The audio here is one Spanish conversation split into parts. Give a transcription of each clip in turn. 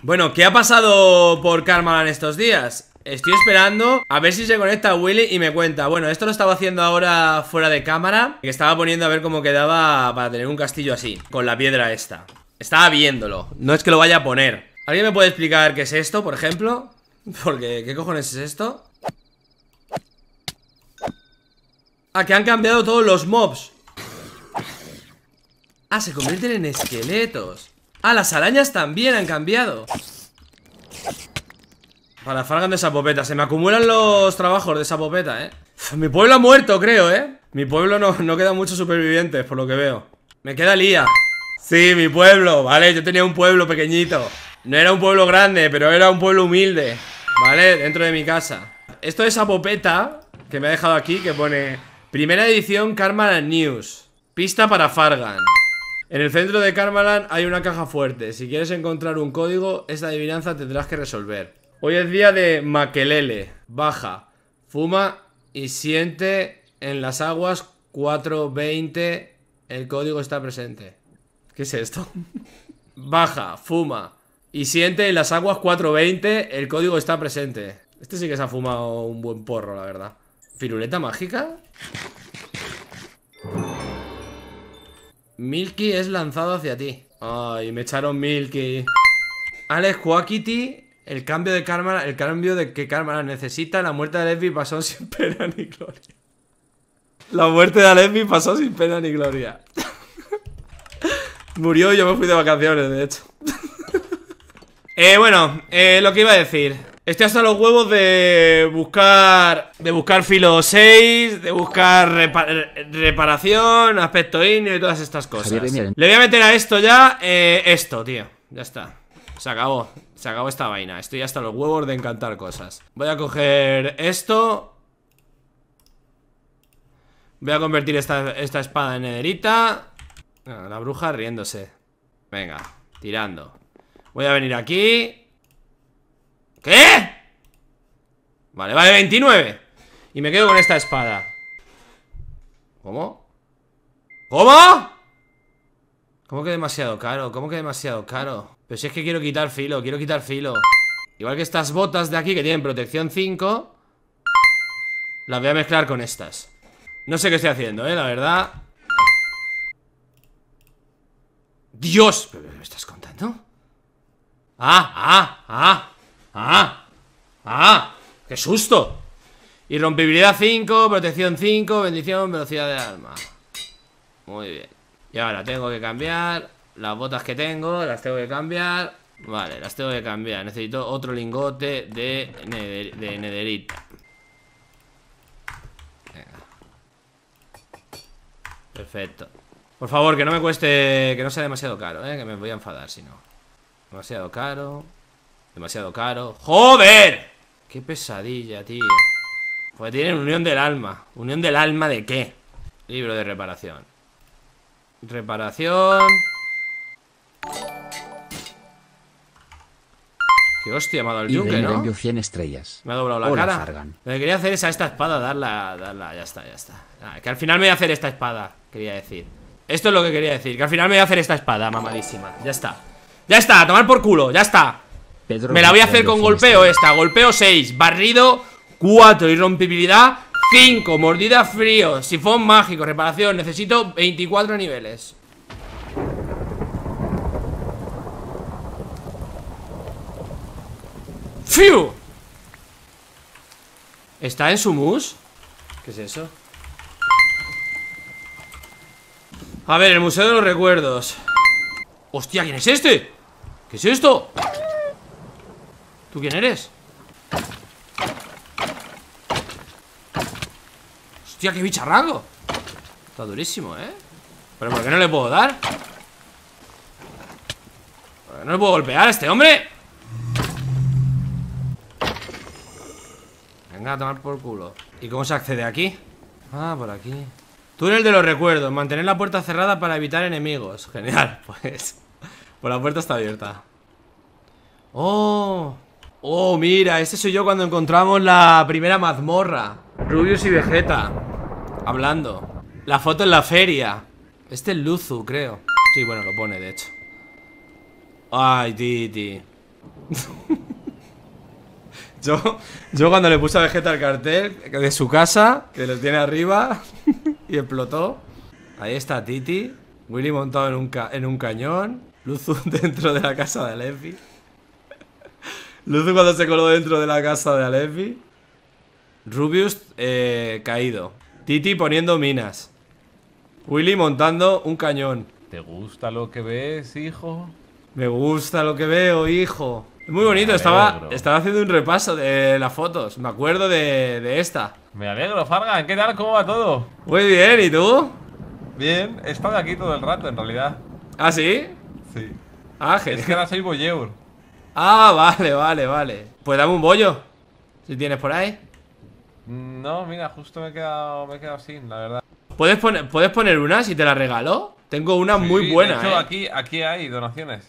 Bueno, ¿qué ha pasado por Karma en estos días? Estoy esperando a ver si se conecta Willy y me cuenta Bueno, esto lo estaba haciendo ahora fuera de cámara Que estaba poniendo a ver cómo quedaba para tener un castillo así Con la piedra esta Estaba viéndolo, no es que lo vaya a poner ¿Alguien me puede explicar qué es esto, por ejemplo? Porque, ¿qué cojones es esto? Ah, que han cambiado todos los mobs Ah, se convierten en esqueletos Ah, las arañas también han cambiado Para fargan de esa popeta Se me acumulan los trabajos de esa popeta, eh Mi pueblo ha muerto, creo, eh Mi pueblo no, no quedan muchos supervivientes Por lo que veo Me queda Lía Sí, mi pueblo, vale, yo tenía un pueblo pequeñito No era un pueblo grande, pero era un pueblo humilde Vale, dentro de mi casa Esto es popeta Que me ha dejado aquí, que pone Primera edición Karma News Pista para Fargan en el centro de Carmalan hay una caja fuerte. Si quieres encontrar un código, esta adivinanza tendrás que resolver. Hoy es día de Maquelele. Baja, fuma y siente en las aguas 420. El código está presente. ¿Qué es esto? Baja, fuma y siente en las aguas 420. El código está presente. Este sí que se ha fumado un buen porro, la verdad. ¿Firuleta mágica? Milky es lanzado hacia ti. Ay, me echaron Milky. Alex Quackity, el cambio de cámara el cambio de que cámara necesita, la muerte de Lesbi pasó sin pena ni gloria. La muerte de Lesbi pasó sin pena ni gloria. Murió y yo me fui de vacaciones, de hecho. eh, bueno, eh, lo que iba a decir. Estoy hasta los huevos de buscar de buscar filo 6, de buscar reparación, aspecto inio y todas estas cosas. Le voy a meter a esto ya eh, esto, tío. Ya está. Se acabó. Se acabó esta vaina. Estoy hasta los huevos de encantar cosas. Voy a coger esto. Voy a convertir esta, esta espada en nederita. Ah, la bruja riéndose. Venga, tirando. Voy a venir aquí. ¿Qué? Vale, vale, 29 Y me quedo con esta espada ¿Cómo? ¿Cómo? ¿Cómo que demasiado caro? ¿Cómo que demasiado caro? Pero si es que quiero quitar filo, quiero quitar filo Igual que estas botas de aquí que tienen protección 5 Las voy a mezclar con estas No sé qué estoy haciendo, eh, la verdad ¡Dios! ¿Pero qué me estás contando? ¡Ah! ¡Ah! ¡Ah! ¡Ah! ¡Ah! ¡Qué susto! Irrompibilidad 5, protección 5, bendición, velocidad de alma. Muy bien. Y ahora tengo que cambiar las botas que tengo, las tengo que cambiar. Vale, las tengo que cambiar. Necesito otro lingote de, de nederita. Perfecto. Por favor, que no me cueste, que no sea demasiado caro, ¿eh? que me voy a enfadar si no. Demasiado caro. Demasiado caro. ¡Joder! ¡Qué pesadilla, tío! Pues tienen unión del alma. ¿Unión del alma de qué? Libro de reparación. Reparación. Qué hostia, me ha dado el yunque, ¿no? 100 estrellas. Me ha doblado la cara. Lo que quería hacer es a esta espada darla, darla, ya está, ya está. Ah, que al final me voy a hacer esta espada, quería decir. Esto es lo que quería decir, que al final me voy a hacer esta espada, mamadísima. Ya está. Ya está, a tomar por culo, ya está. Me la voy a hacer con golpeo esta. Golpeo 6, barrido 4, irrompibilidad 5, mordida frío, sifón mágico, reparación. Necesito 24 niveles. ¡Fiu! ¿Está en su mus? ¿Qué es eso? A ver, el Museo de los Recuerdos. ¡Hostia! ¿Quién es este? ¿Qué es esto? quién eres? Hostia, qué bicharraco Está durísimo, ¿eh? ¿Pero por qué no le puedo dar? ¿Por qué no le puedo golpear a este hombre? Venga, a tomar por culo ¿Y cómo se accede aquí? Ah, por aquí Tú Túnel de los recuerdos Mantener la puerta cerrada para evitar enemigos Genial, pues Pues la puerta está abierta ¡Oh! Oh, mira, ese soy yo cuando encontramos la primera mazmorra Rubius y Vegeta Hablando La foto en la feria Este es Luzu, creo Sí, bueno, lo pone, de hecho Ay, Titi yo, yo cuando le puse a Vegeta el cartel De su casa Que lo tiene arriba Y explotó Ahí está Titi Willy montado en un, en un cañón Luzu dentro de la casa de Levi ¿Luce cuando se coló dentro de la casa de Alephi? Rubius eh, caído. Titi poniendo minas. Willy montando un cañón. ¿Te gusta lo que ves, hijo? Me gusta lo que veo, hijo. Muy bonito, estaba, estaba haciendo un repaso de las fotos. Me acuerdo de, esta. Me alegro, Fargan. ¿Qué tal? ¿Cómo va todo? Muy bien, ¿y tú? Bien, he estado aquí todo el rato, en realidad. ¿Ah, sí? Sí. Ah, Es que ahora soy Boyeur. Ah, vale, vale, vale. Pues dame un bollo. Si tienes por ahí. No, mira, justo me he quedado, me he quedado sin, la verdad. ¿Puedes poner, ¿Puedes poner una si te la regalo? Tengo una muy buena. ¿eh? aquí, aquí hay donaciones.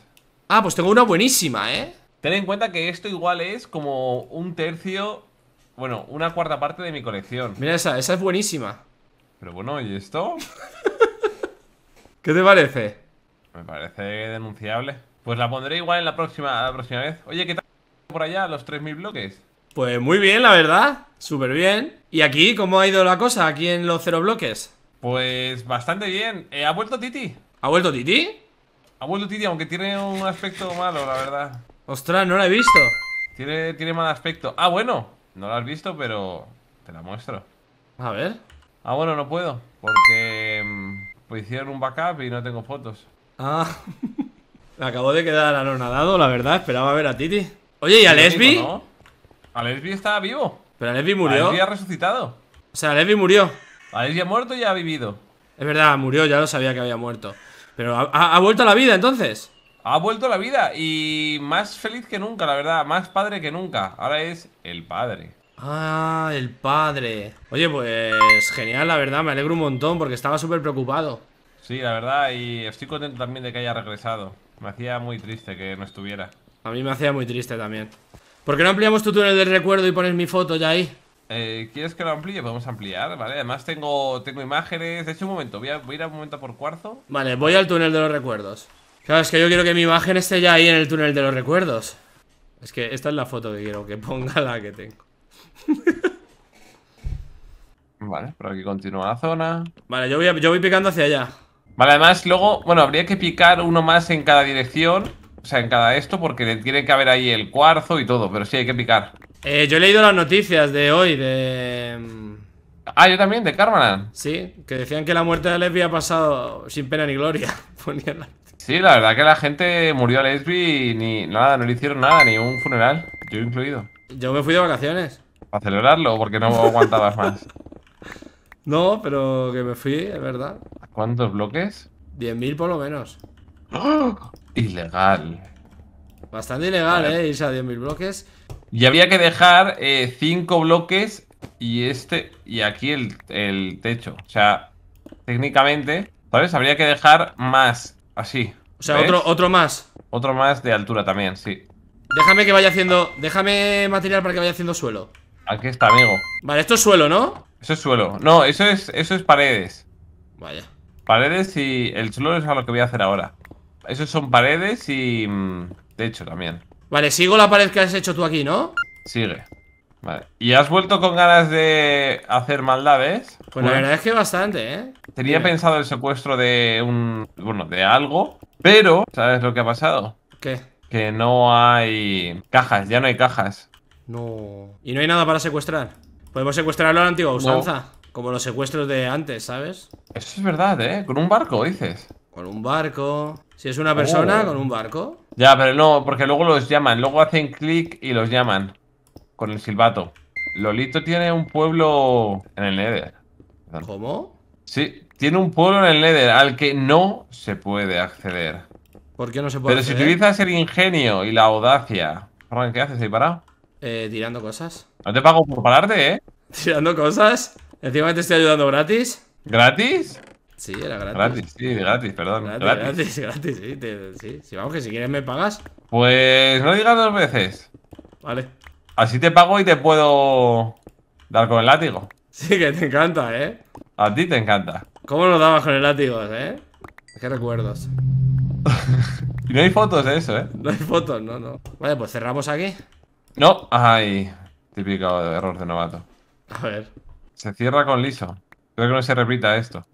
Ah, pues tengo una buenísima, ¿eh? Ten en cuenta que esto igual es como un tercio, bueno, una cuarta parte de mi colección. Mira esa, esa es buenísima. Pero bueno, ¿y esto? ¿Qué te parece? Me parece denunciable. Pues la pondré igual en la próxima, próxima vez. Oye, ¿qué tal por allá los 3.000 bloques? Pues muy bien, la verdad. Súper bien. ¿Y aquí cómo ha ido la cosa? Aquí en los cero bloques. Pues bastante bien. Eh, ¿Ha vuelto Titi? ¿Ha vuelto Titi? Ha vuelto Titi, aunque tiene un aspecto malo, la verdad. Ostras, no la he visto. Tiene, tiene mal aspecto. Ah, bueno. No la has visto, pero te la muestro. A ver. Ah, bueno, no puedo. Porque mm, pues, hicieron un backup y no tengo fotos. Ah. acabo de quedar anonadado, la verdad. Esperaba ver a Titi. Oye, ¿y a Lesbi? A Lesbi está vivo. Pero Lesbi murió. Lesbi ha resucitado. O sea, Lesbi murió. A Lesbi ha muerto y ha vivido. Es verdad, murió, ya lo sabía que había muerto. Pero ha, ha vuelto a la vida entonces. Ha vuelto a la vida y más feliz que nunca, la verdad. Más padre que nunca. Ahora es el padre. Ah, el padre. Oye, pues genial, la verdad. Me alegro un montón porque estaba súper preocupado. Sí, la verdad. Y estoy contento también de que haya regresado. Me hacía muy triste que no estuviera. A mí me hacía muy triste también. ¿Por qué no ampliamos tu túnel del recuerdo y pones mi foto ya ahí? Eh, ¿Quieres que lo amplíe? Podemos ampliar, ¿vale? Además tengo, tengo imágenes. De hecho, un momento, voy a, voy a ir un momento por cuarzo. Vale, voy al túnel de los recuerdos. Claro, es que yo quiero que mi imagen esté ya ahí en el túnel de los recuerdos. Es que esta es la foto que quiero que ponga la que tengo. vale, por aquí continúa la zona. Vale, yo voy, yo voy picando hacia allá. Vale, además luego, bueno, habría que picar uno más en cada dirección, o sea, en cada esto, porque tiene que haber ahí el cuarzo y todo, pero sí hay que picar. Eh, yo he leído las noticias de hoy, de... Ah, yo también, de Carmelan. Sí, que decían que la muerte de Lesbi ha pasado sin pena ni gloria. sí, la verdad que la gente murió a Lesbi y ni nada, no le hicieron nada, ni un funeral, yo incluido. Yo me fui de vacaciones. Para celebrarlo, porque no aguantabas más. No, pero que me fui, es verdad. cuántos bloques? 10.000 por lo menos. ¡Oh! Ilegal. Bastante ilegal, eh, irse a 10.000 bloques. Y había que dejar 5 eh, bloques y este y aquí el, techo. O sea, técnicamente, ¿sabes? Habría que dejar más, así. O sea, otro, otro más. Otro más de altura también, sí. Déjame que vaya haciendo... Déjame material para que vaya haciendo suelo. Aquí está, amigo. Vale, esto es suelo, ¿no? Eso es suelo. No, eso es, eso es paredes. Vaya. Paredes y el suelo es lo que voy a hacer ahora. Eso son paredes y mm, techo también. Vale, sigo la pared que has hecho tú aquí, ¿no? Sigue. Vale. ¿Y has vuelto con ganas de hacer maldades? Pues, la verdad es que bastante, ¿eh? Tenía pensado el secuestro de un... Bueno, de algo, pero... ¿Sabes lo que ha pasado? ¿Qué? Que no hay cajas, ya no hay cajas. No... ¿Y no hay nada para secuestrar? Podemos secuestrarlo a la antigua usanza. Como los secuestros de antes, ¿sabes? Eso es verdad, ¿eh? Con un barco, dices. Con un barco. Si es una persona, oh. con un barco. Ya, pero no, porque luego los llaman. Luego hacen clic y los llaman. Con el silbato. Lolito tiene un pueblo en el Nether. ¿Cómo? Sí, tiene un pueblo en el Nether al que no se puede acceder. ¿Por qué no se puede Pero si utilizas el ingenio y la audacia... ¿qué haces ahí parado? Eh, tirando cosas. No te pago por pararte, ¿eh? Tirando cosas. Encima te estoy ayudando gratis. ¿Gratis? Sí, era gratis. Gratis, sí, gratis, perdón. Gratis, gratis, sí, sí. Si vamos, que si quieres me pagas. Pues no digas dos veces. Vale. Así te pago y te puedo dar con el látigo. Sí, que te encanta, ¿eh? A ti te encanta. ¿Cómo lo dabas con el látigo, eh? Qué recuerdos. y no hay fotos de eso, ¿eh? No hay fotos, no, no. Vale, pues cerramos aquí. No, ahí. Típico error de novato. A ver. Se cierra con liso. creo que no se repita esto.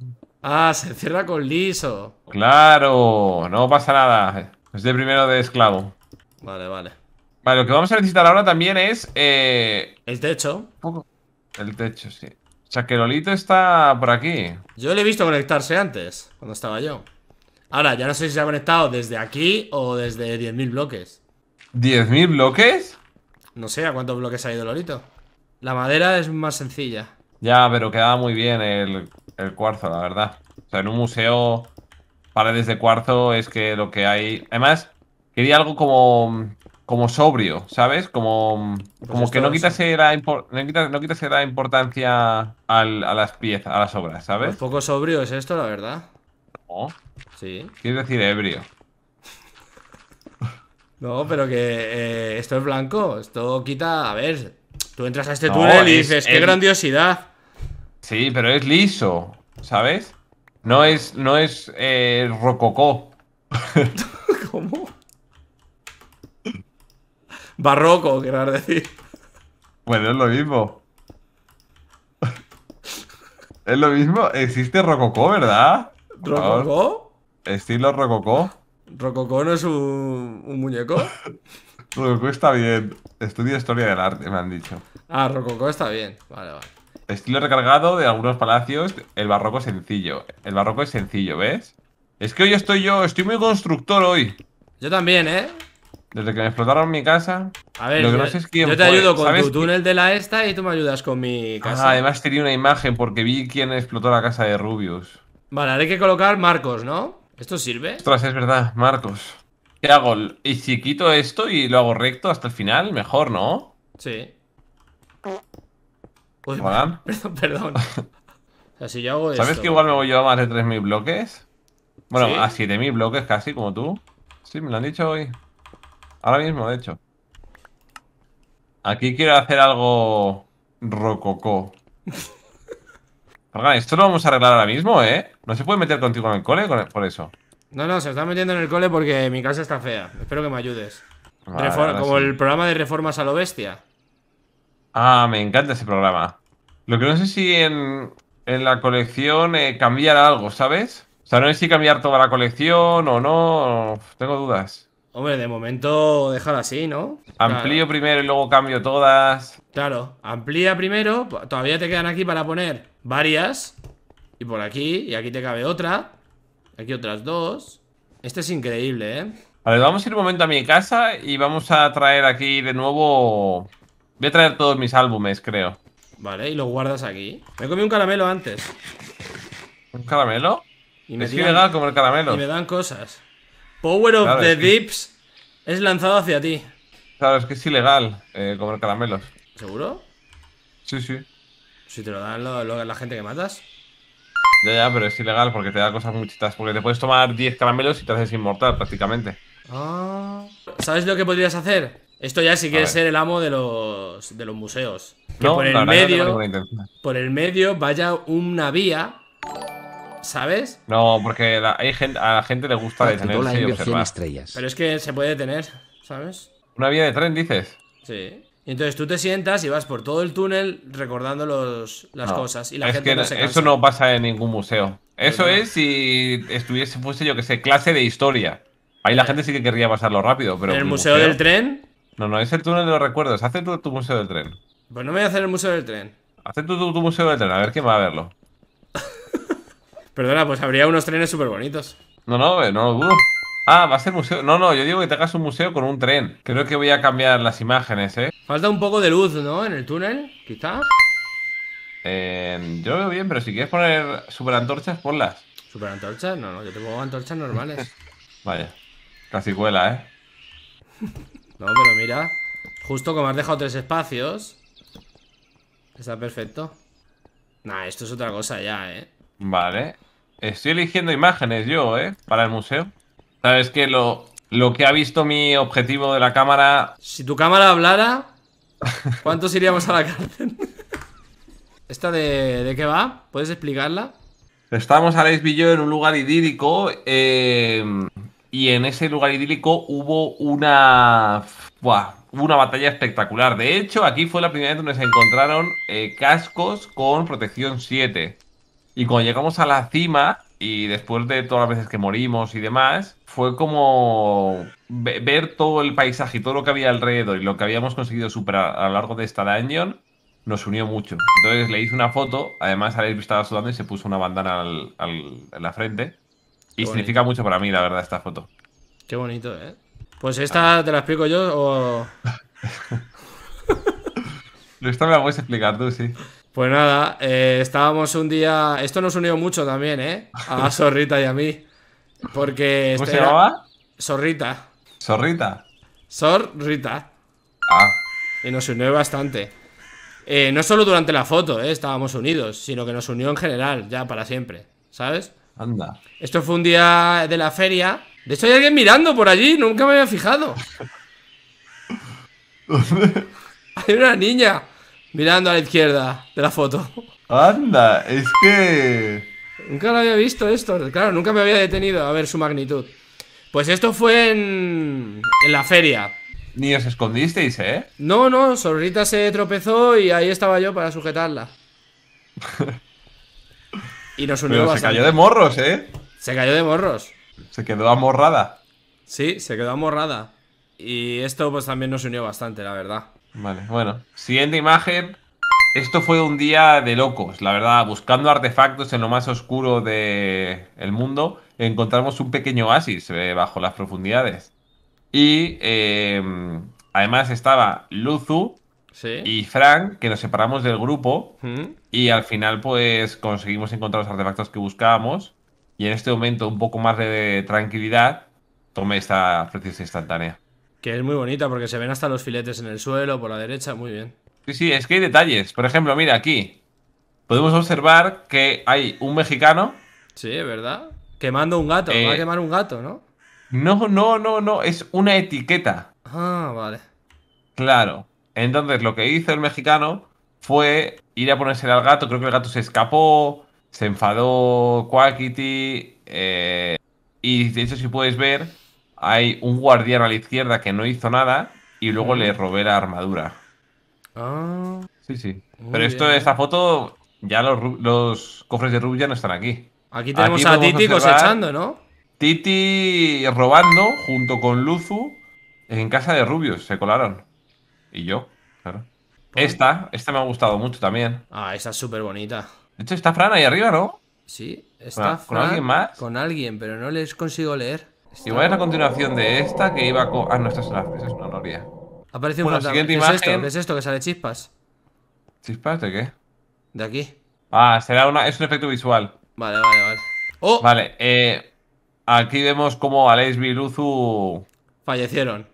Ah, se cierra con liso. Claro, no pasa nada. Es de primero de esclavo. Vale, vale. Vale, lo que vamos a necesitar ahora también es... Eh, El techo. El techo, sí. lolito está por aquí. Yo le he visto conectarse antes, cuando estaba yo. Ahora, ya no sé si se ha conectado desde aquí o desde 10.000 bloques. ¿10.000 bloques? No sé a cuántos bloques ha ido Lolito. La madera es más sencilla. Ya, pero quedaba muy bien el, cuarzo, la verdad. O sea, en un museo, paredes de cuarzo es que lo que hay... Además, quería algo como como sobrio, ¿sabes? Como, pues como que no quitase, la no, importancia a las piezas, a las obras, ¿sabes? Un pues poco sobrio es esto, la verdad. No. Sí. Quiere decir ebrio. No, pero que eh, esto es blanco. Esto quita. A ver, tú entras a este túnel y dices, ¡qué grandiosidad! Sí, pero es liso, ¿sabes? No es, no es eh, rococó. ¿Cómo? Barroco, querrás decir. Bueno, pues es lo mismo. es lo mismo. Existe rococó, ¿verdad? ¿Rococó? Estilo rococó. ¿Rococó no es un, muñeco? Rococó está bien. Estudio historia del arte, me han dicho. Ah, Rococó está bien. Vale, vale. Estilo recargado de algunos palacios, el barroco sencillo. El barroco es sencillo, ¿ves? Es que hoy estoy yo, estoy muy constructor hoy. Yo también, ¿eh? Desde que me explotaron mi casa. A ver, yo, te ayudo con tu túnel de la esta y tú me ayudas con mi ah, casa. Ah, además tenía una imagen porque vi quién explotó la casa de Rubius. Vale, hay que colocar marcos, ¿no? ¿Esto sirve? Ostras, es verdad, Marcos. ¿Qué hago? ¿Y si quito esto y lo hago recto hasta el final? Mejor, ¿no? Sí. perdón, perdón. o sea, si yo hago ¿Sabes que igual me voy a más de 3.000 bloques? Bueno, a 7.000 bloques casi, como tú. Sí, me lo han dicho hoy. Ahora mismo, de hecho. Aquí quiero hacer algo rococó. esto lo vamos a arreglar ahora mismo, ¿eh? ¿No se puede meter contigo en el cole por eso? No, no, se está metiendo en el cole porque mi casa está fea. Espero que me ayudes. como el programa de reformas a lo bestia. Ah, me encanta ese programa. Lo que no sé si en, la colección eh, cambiar algo, ¿sabes? O sea, no sé si cambiar toda la colección o no. Tengo dudas. Hombre, de momento déjalo así, ¿no? Amplío primero y luego cambio todas. Claro, amplía primero. Todavía te quedan aquí para poner varias. Y por aquí, y aquí te cabe otra Aquí otras dos Este es increíble, ¿eh? Vale, vamos a ir un momento a mi casa y vamos a traer aquí de nuevo... Voy a traer todos mis álbumes, creo. Vale, y lo guardas aquí. Me comí un caramelo antes. ¿Un caramelo? es ilegal comer caramelo. Y me dan cosas. Power of the Dips es lanzado hacia ti. Claro, es que es ilegal eh, comer caramelos. ¿Seguro? Sí, sí. Si te lo dan la gente que matas. Ya, ya, pero es ilegal porque te da cosas muy chitas. Porque te puedes tomar 10 caramelos y te haces inmortal prácticamente. Ah. ¿Sabes lo que podrías hacer? Esto ya si quieres ser el amo de los, de los museos. no, por el medio. por el medio vaya una vía. ¿Sabes? No, porque hay a la gente le gusta detenerse y observar. Estrellas. Pero es que se puede detener, ¿sabes? Una vía de tren, dices. Sí entonces tú te sientas y vas por todo el túnel recordando los, las cosas. Y la gente Eso no pasa en ningún museo. Eso es si estuviese, fuese, yo que sé, clase de historia. Ahí la gente sí que querría pasarlo rápido, pero. ¿En el museo, del tren? No, no, es el túnel de los recuerdos. Haz tu, tu museo del tren. Pues no me voy a hacer el museo del tren. Haz tu, tu museo del tren, a ver quién va a verlo. Perdona, pues habría unos trenes súper bonitos. No, no, eh, no lo uh. dudo. Ah, va a ser museo. No, no, yo digo que te hagas un museo con un tren. Creo que voy a cambiar las imágenes, ¿eh? Falta un poco de luz, ¿no? En el túnel, quizás Eh, yo veo bien, pero si quieres poner antorchas, ponlas. antorchas? No, no, yo te pongo antorchas normales. Vaya, casi cuela, ¿eh? no, pero mira, justo como has dejado tres espacios, está perfecto. Nah, esto es otra cosa ya, ¿eh? Vale. Estoy eligiendo imágenes yo, ¿eh? Para el museo. Sabes que lo, lo que ha visto mi objetivo de la cámara. Si tu cámara hablara, ¿cuántos iríamos a la cárcel? ¿Esta de, qué va? ¿Puedes explicarla? Estamos a la en un lugar idílico. Eh, y en ese lugar idílico hubo una. Buah, una batalla espectacular. De hecho, aquí fue la primera vez donde se encontraron eh, cascos con protección 7. Y cuando llegamos a la cima, y después de todas las veces que morimos y demás, fue como ver todo el paisaje y todo lo que había alrededor y lo que habíamos conseguido superar a lo largo de esta dungeon nos unió mucho. Entonces le hice una foto, además Alex estaba sudando y se puso una bandana al, en la frente. y significa mucho para mí, la verdad, esta foto. Qué bonito, ¿eh? Pues esta te la explico yo o... esta me la puedes explicar tú, sí. Pues nada, eh, estábamos un día. Esto nos unió mucho también, ¿eh? A Sorrita y a mí. Porque. ¿Cómo este se llamaba? Sorrita. Zorrita. ¿Zorrita? Ah. Y nos unió bastante. Eh, no solo durante la foto, ¿eh? Estábamos unidos, sino que nos unió en general, ya para siempre. ¿Sabes? Anda. Esto fue un día de la feria. De hecho, hay alguien mirando por allí, nunca me había fijado. Hay una niña. Mirando a la izquierda de la foto. Anda, es que... Nunca lo había visto esto, claro, nunca me había detenido a ver su magnitud. Pues esto fue en, en la feria. Ni os escondisteis, ¿eh? No, no, Sorrita se tropezó y ahí estaba yo para sujetarla. y nos unió bastante. se cayó de morros, ¿eh? Se cayó de morros. Se quedó amorrada. Sí, se quedó amorrada. Y esto pues también nos unió bastante, la verdad. Vale, bueno. Siguiente imagen. Esto fue un día de locos, la verdad. Buscando artefactos en lo más oscuro del el mundo, encontramos un pequeño oasis eh, bajo las profundidades. Y em, además estaba Luzu y Frank, que nos separamos del grupo. Mm. Y al final, pues conseguimos encontrar los artefactos que buscábamos. Y en este momento, un poco más de tranquilidad, tomé esta preciosa instantánea. Que es muy bonita porque se ven hasta los filetes en el suelo, por la derecha, muy bien. Sí, sí, es que hay detalles. Por ejemplo, mira, aquí podemos observar que hay un mexicano. Sí, ¿verdad? Quemando un gato, va a eh, quemar un gato, ¿no? No, no, no, no, es una etiqueta. Ah, vale. Claro. Entonces, lo que hizo el mexicano fue ir a ponerse al gato. Creo que el gato se escapó, se enfadó Quackity. Eh, y de hecho, si puedes ver, hay un guardián a la izquierda que no hizo nada y luego le mm. robé la armadura. Ah. Sí, sí. Pero esto, esta foto, ya los, cofres de Rubio ya no están aquí. Aquí tenemos a Titi cosechando, ¿no? Titi robando junto con Luzu en casa de rubios, se colaron. Y yo, claro. Pues esta, esta me ha gustado mucho también. Ah, esa es súper bonita. De hecho, está Fran ahí arriba, ¿no? Sí, está Fran, ¿Con alguien más? Con alguien, pero no les consigo leer. Igual es la continuación de esta que iba con... Ah, no, esta es una, esa es una Siguiente imagen... es esto? Que sale chispas. ¿Chispas de qué? De aquí. Ah, será una... es un efecto visual. Vale, vale, vale. ¡Oh! Vale, eh... Aquí vemos cómo Alex y Luzu... Fallecieron.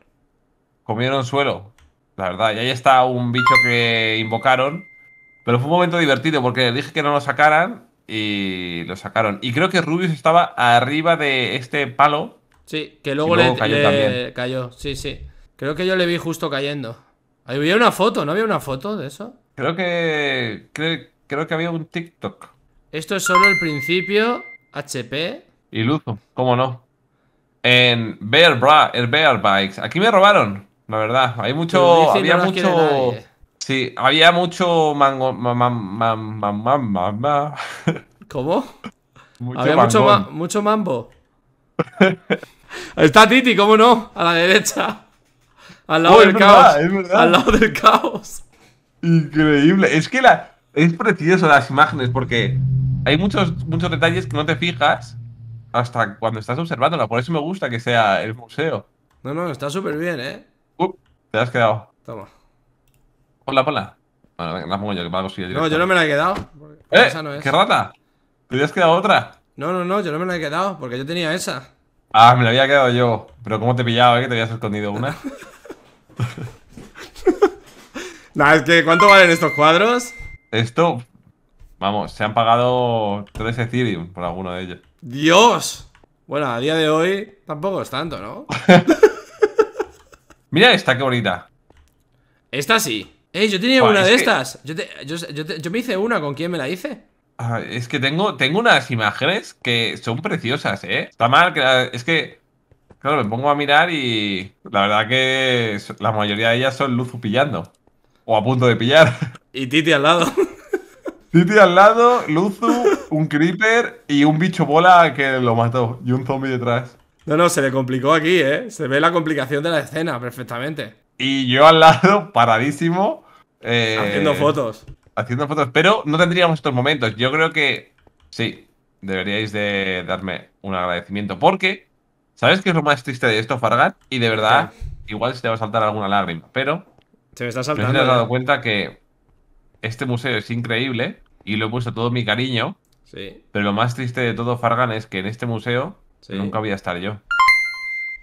Comieron suelo. La verdad, y ahí está un bicho que invocaron. Pero fue un momento divertido porque dije que no lo sacaran y lo sacaron. Y creo que Rubius estaba arriba de este palo Sí, que luego, le, cayó, Sí, sí. Creo que yo le vi justo cayendo. Había una foto, ¿no había una foto de eso? Creo que. Creo, que había un TikTok. Esto es solo el principio. HP. Y Iluso, cómo no. En Bear, Bra Bear Bikes. Aquí me robaron, la verdad. Hay mucho. Había mucho. Sí, había mucho mango. ¿Cómo? había mucho, mucho mambo. Está Titi, ¿cómo no? A la derecha. Al lado del caos. Al lado del caos. Increíble. Es que la, es precioso las imágenes porque hay muchos, muchos detalles que no te fijas hasta cuando estás observándola. Por eso me gusta que sea el museo. No, no, está súper bien, ¿eh? Uh, te has quedado. Toma. Hola, hola. la pongo yo, que No, yo no me la he quedado. ¡Eh! ¡Qué rata! ¿Te has quedado otra? No, no, no, yo no me la he quedado porque yo tenía esa. Ah, me la había quedado yo. Pero ¿cómo te pillaba, eh? Que te habías escondido una. ¿Nada es que ¿cuánto valen estos cuadros? Esto, vamos, se han pagado 3 Ethereum por alguno de ellos. ¡Dios! Bueno, a día de hoy tampoco es tanto, ¿no? Mira esta, qué bonita. Esta sí. Eh, yo tenía una de estas. yo me hice una, ¿con quién me la hice? Ah, es que tengo, tengo unas imágenes que son preciosas, ¿eh? Está mal, que, es que, claro, me pongo a mirar y la verdad que la mayoría de ellas son Luzu pillando. O a punto de pillar. Y Titi al lado. Titi al lado, Luzu, un creeper y un bicho bola que lo mató. Y un zombie detrás. No, no, se le complicó aquí, ¿eh? Se ve la complicación de la escena perfectamente. Y yo al lado, paradísimo. Eh, Haciendo fotos haciendo fotos, pero no tendríamos estos momentos. Yo creo que sí, deberíais de darme un agradecimiento porque, ¿sabes qué es lo más triste de esto, Fargan? Y de verdad, igual se te va a saltar alguna lágrima, pero... Se me está saltando. dado ¿eh? cuenta que este museo es increíble y lo he puesto todo mi cariño. Sí. Pero lo más triste de todo, Fargan, es que en este museo nunca voy a estar yo.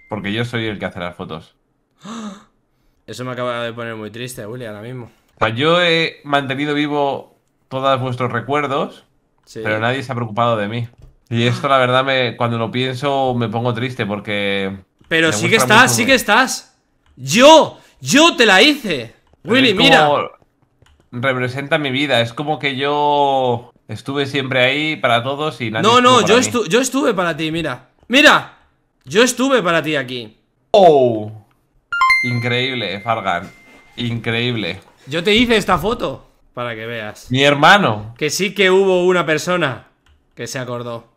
Porque yo soy el que hace las fotos. Eso me acaba de poner muy triste, Julia, ahora mismo yo he mantenido vivo todos vuestros recuerdos, pero nadie se ha preocupado de mí. Y esto, la verdad, me, cuando lo pienso me pongo triste porque. Pero sí que estás, sí que estás. ¡Yo! ¡Yo te la hice! Pues Willy, mira. Representa mi vida. Es como que yo estuve siempre ahí para todos y nadie. No, no, yo, yo estuve para ti, mira. ¡Mira! Yo estuve para ti aquí. ¡Oh! Increíble, Fargan. Increíble. Yo te hice esta foto para que veas. Mi hermano. Que sí que hubo una persona que se acordó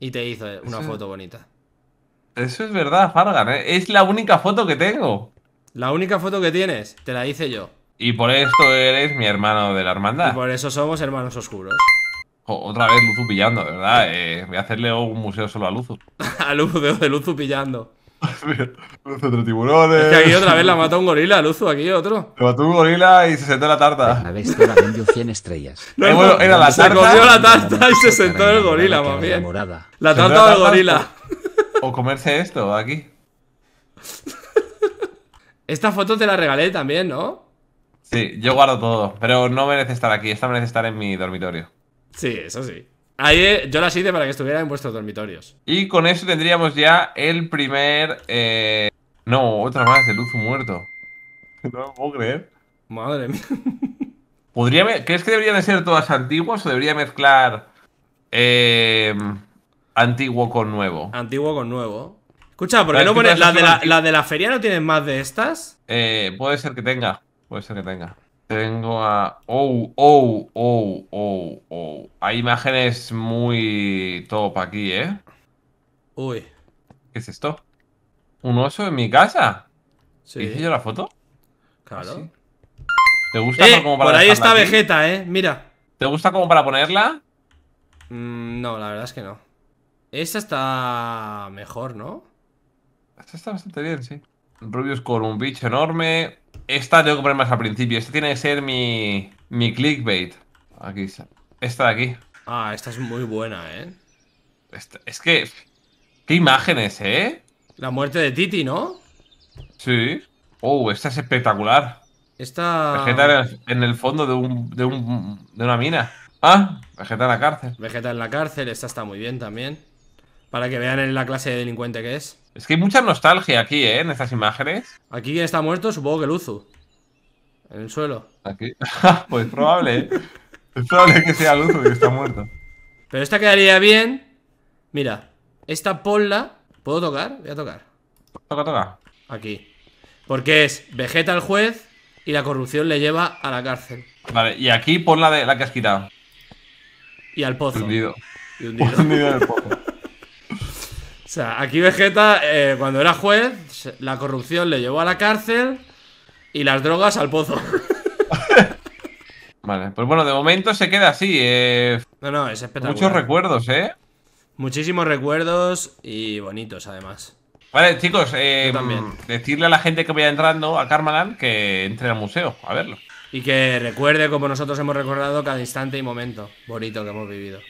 y te hizo una foto bonita. Eso es verdad, Fargan. ¿eh? Es la única foto que tengo. La única foto que tienes, te la hice yo. Y por esto eres mi hermano de la hermandad. por eso somos hermanos oscuros. otra vez Luzu pillando, de verdad. Eh. voy a hacerle un museo solo a Luzu. a de Luzu pillando. Luzu otro tiburones. Es que aquí otra vez la mató un gorila, Luzu, aquí otro. Le mató un gorila y se sentó en la tarta. La bestia la vendió 100 estrellas. Eh, bueno, era la tarta. Se comió la tarta y se sentó el gorila, más La tarta del gorila. O comerse esto aquí. Esta foto te la regalé también, ¿no? Sí, yo guardo todo, pero no merece estar aquí. Esta merece estar en mi dormitorio. Sí, eso sí. Ahí eh, yo las hice para que estuviera en vuestros dormitorios. Y con eso tendríamos ya el primer. Eh, no, otra más, de luz muerto. No lo puedo creer. Madre mía. ¿Podría ¿Crees que deberían ser todas antiguas o debería mezclar eh, antiguo con nuevo? Antiguo con nuevo. Escucha, ¿por qué no pones. la, de la feria no tienes más de estas? puede ser que tenga. Puede ser que tenga. Tengo a. Oh, oh, oh, oh, oh. Hay imágenes muy top aquí, ¿eh? Uy. ¿Qué es esto? ¿Un oso en mi casa? Sí. ¿Hice yo la foto? Claro. ¿Ah, ¿Te gusta eh, como para ponerla? Por ahí está Vegeta, ¿eh? Mira. ¿Te gusta como para ponerla? Mm, no, la verdad es que no. Esta está mejor, ¿no? Esta está bastante bien, sí. Rubius con un bicho enorme. Esta tengo que poner más al principio. Esta tiene que ser mi, mi clickbait. Aquí está. Esta de aquí. Ah, esta es muy buena, ¿eh? es que... ¿Qué imágenes, eh? La muerte de Titi, ¿no? Sí. Oh, esta es espectacular. Esta... Vegeta en el, fondo de, un, de, un, de una mina. Ah, Vegeta en la cárcel. Vegeta en la cárcel. Esta está muy bien también. Para que vean en la clase de delincuente que es. Es que hay mucha nostalgia aquí, ¿eh? En estas imágenes. Aquí quien está muerto, supongo que Luzu. En el suelo. Aquí. pues probable, ¿eh? es probable que sea Luzu que está muerto. Pero esta quedaría bien. Mira, esta ponla. ¿Puedo tocar? Voy a tocar. Toca, toca. Aquí. Porque es Vegeta el juez y la corrupción le lleva a la cárcel. Vale, y aquí pon la, de, la que has quitado. Y al pozo. Hundido. hundido. en pozo. O sea, aquí Vegeta, eh, cuando era juez, la corrupción le llevó a la cárcel y las drogas al pozo. vale, pues bueno, de momento se queda así. Eh, no, no, es espectacular. Muchos recuerdos, ¿eh? Muchísimos recuerdos y bonitos, además. Vale, chicos, eh, decirle a la gente que vaya entrando a Carmelan que entre al museo a verlo. Y que recuerde como nosotros hemos recordado cada instante y momento bonito que hemos vivido.